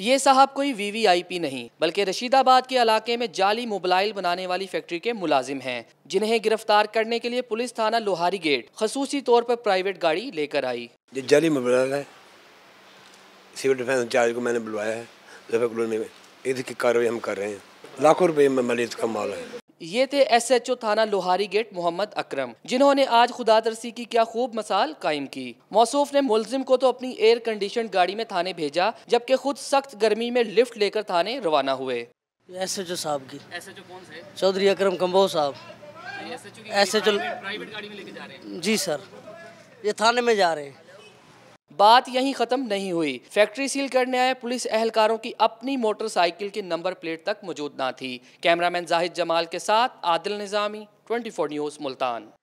ये साहब कोई वीवीआईपी नहीं बल्कि रशीदाबाद के इलाके में जाली मोबाइल बनाने वाली फैक्ट्री के मुलाजिम हैं जिन्हें गिरफ्तार करने के लिए पुलिस थाना लोहारी गेट खसूसी तौर पर प्राइवेट गाड़ी लेकर आई ये जाली मोबाइल है सिविल डिफेंस इंचार्ज को मैंने बुलवाया है कार्रवाई हम कर रहे हैं लाखों रुपये में मलिज का माल है ये थे एस एच ओ थाना लोहारी गेट मोहम्मद अक्रम जिन्होंने आज खुदा तरसी की क्या खूब मसाल कायम की मौसूफ ने मुलजिम को तो अपनी एयर कंडीशन गाड़ी में थाने भेजा जबकि खुद सख्त गर्मी में लिफ्ट लेकर थाने रवाना हुए एस एच ओ साहब की चौधरी अक्रम कम्बो साहब S H O ji sir ये थाने में जा रहे हैं बात यही खत्म नहीं हुई फैक्ट्री सील करने आए पुलिस एहलकारों की अपनी मोटरसाइकिल की नंबर प्लेट तक मौजूद ना थी कैमरामैन जाहिद जमाल के साथ आदिल निजामी 24 न्यूज़ मुल्तान